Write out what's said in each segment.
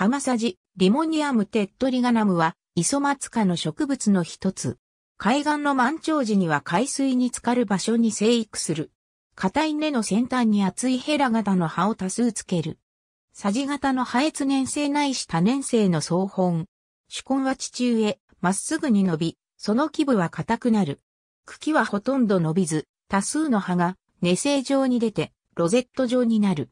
ハマサジ、リモニアムテッドリガナムは、イソマツ科の植物の一つ。海岸の満潮時には海水に浸かる場所に生育する。硬い根の先端に厚いヘラ型の葉を多数つける。サジ型の葉越年生ないし多年生の総本。主根は地中へ、まっすぐに伸び、その基部は硬くなる。茎はほとんど伸びず、多数の葉が、根性状に出て、ロゼット状になる。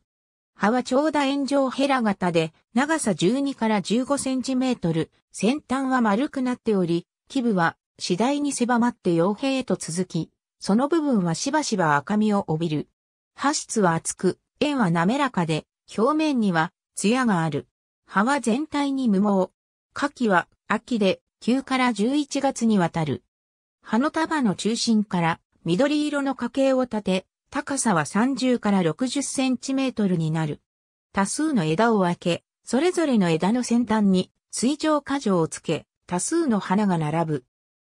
葉は長打円状ヘラ型で、長さ12から15センチメートル、先端は丸くなっており、基部は次第に狭まって傭兵へと続き、その部分はしばしば赤みを帯びる。葉質は厚く、円は滑らかで、表面には艶がある。葉は全体に無毛。夏季は秋で9から11月にわたる。葉の束の中心から緑色の花茎を立て、高さは30から60センチメートルになる。多数の枝を分け、それぞれの枝の先端に水上果樹をつけ、多数の花が並ぶ。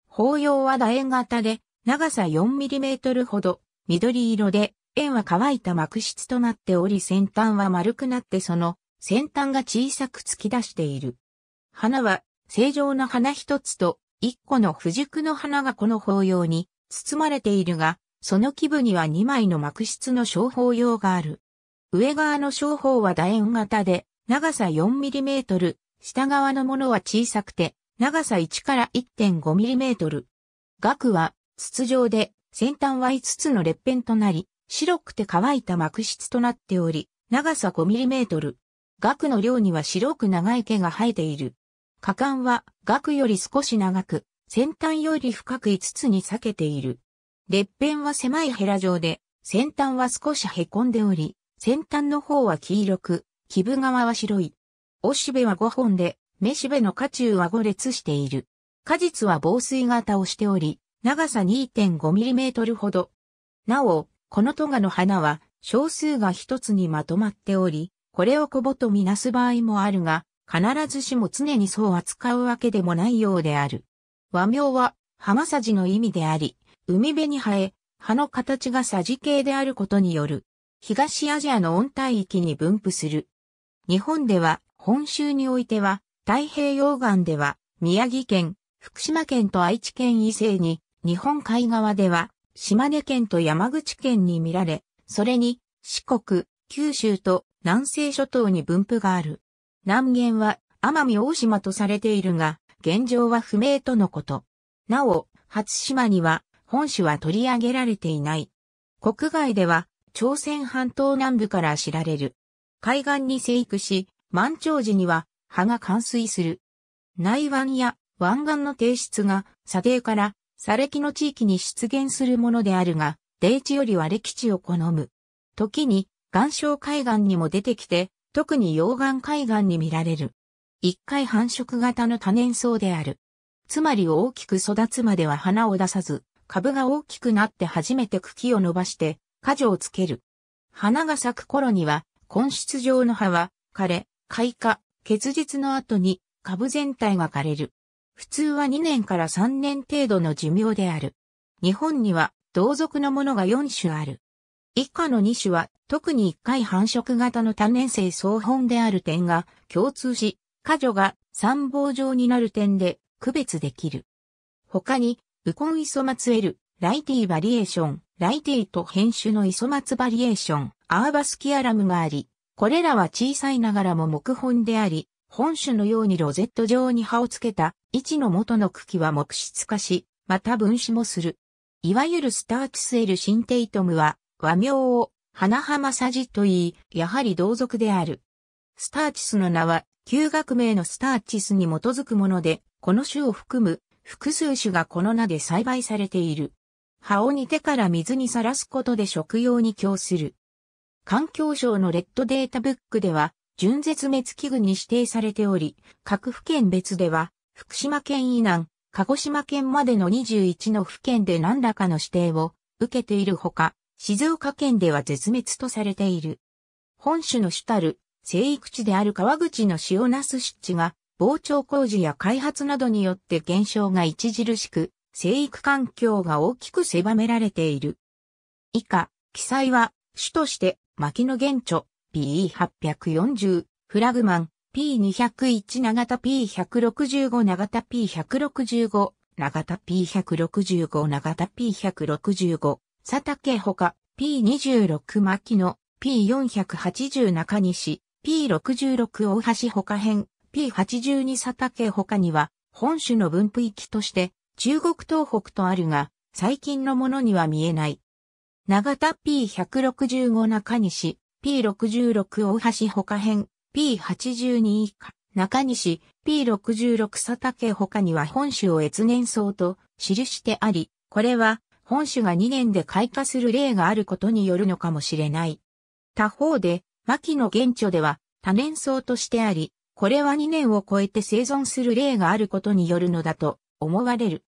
法葉は楕円型で、長さ4ミリメートルほど、緑色で、円は乾いた膜質となっており先端は丸くなってその先端が小さく突き出している。花は正常な花一つと一個の不熟の花がこの法葉に包まれているが、その基部には2枚の幕室の商法用がある。上側の商法は楕円型で、長さ 4mm、下側のものは小さくて、長さ1から 1.5mm。額は筒状で、先端は5つの裂片となり、白くて乾いた幕質となっており、長さ 5mm。額の量には白く長い毛が生えている。果敢は額より少し長く、先端より深く5つに裂けている。列辺は狭いヘラ状で、先端は少し凹んでおり、先端の方は黄色く、基部側は白い。おしべは5本で、めしべの下中は5列している。果実は防水型をしており、長さ 2.5mm ほど。なお、このトガの花は少数が一つにまとまっており、これをコボとみなす場合もあるが、必ずしも常にそう扱うわけでもないようである。和名は、浜さじの意味であり、海辺に生え、葉の形がサジ形であることによる、東アジアの温帯域に分布する。日本では、本州においては、太平洋岸では、宮城県、福島県と愛知県以西に、日本海側では、島根県と山口県に見られ、それに、四国、九州と南西諸島に分布がある。南限は、奄美大島とされているが、現状は不明とのこと。なお、初島には、本種は取り上げられていない。国外では、朝鮮半島南部から知られる。海岸に生育し、満潮時には葉が冠水する。内湾や湾岸の低出が砂泥から砂礫の地域に出現するものであるが、低地よりは歴地を好む。時に岩礁海岸にも出てきて、特に溶岩海岸に見られる。一回繁殖型の多年草である。つまり大きく育つまでは花を出さず、株が大きくなって初めて茎を伸ばして、果をつける。花が咲く頃には、根室状の葉は、枯れ、開花、結実の後に、株全体が枯れる。普通は2年から3年程度の寿命である。日本には、同族のものが4種ある。以下の2種は、特に1回繁殖型の多年生総本である点が共通し、果女が三房状になる点で区別できる。他に、ウコンイソマツエル、ライティーバリエーション、ライティと変種のイソマツバリエーション、アーバスキアラムがあり、これらは小さいながらも木本であり、本種のようにロゼット状に葉をつけた、位置の元の茎は木質化し、また分子もする。いわゆるスターチスエルシンテイトムは、和名を、花浜さじと言い、やはり同族である。スターチスの名は、旧学名のスターチスに基づくもので、この種を含む複数種がこの名で栽培されている。葉を煮てから水にさらすことで食用に供する。環境省のレッドデータブックでは、純絶滅危惧に指定されており、各府県別では、福島県以南、鹿児島県までの21の府県で何らかの指定を受けているほか、静岡県では絶滅とされている。本種の主たる生育地である川口の塩ナス湿地が膨張工事や開発などによって減少が著しく、生育環境が大きく狭められている。以下、記載は、主として、牧野原著、PE840、フラグマン、P201 長田 P165 長田 P165 長田 P165 長田 P165 佐竹ほか P26 牧野 P480 中西 P66 大橋ほか編 P82 佐竹他には、本種の分布域として、中国東北とあるが、最近のものには見えない。長田 P165 中西、P66 大橋他編、P82 以下、中西、P66 佐竹他には本種を越年層と記してあり、これは本種が2年で開花する例があることによるのかもしれない。他方で、牧野現著では多年草としてあり、これは2年を超えて生存する例があることによるのだと思われる。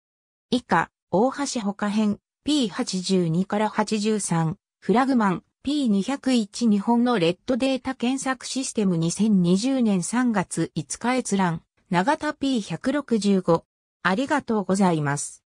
以下、大橋他編 P82 から83、フラグマン P201 日本のレッドデータ検索システム2020年3月5日閲覧、長田 P165。ありがとうございます。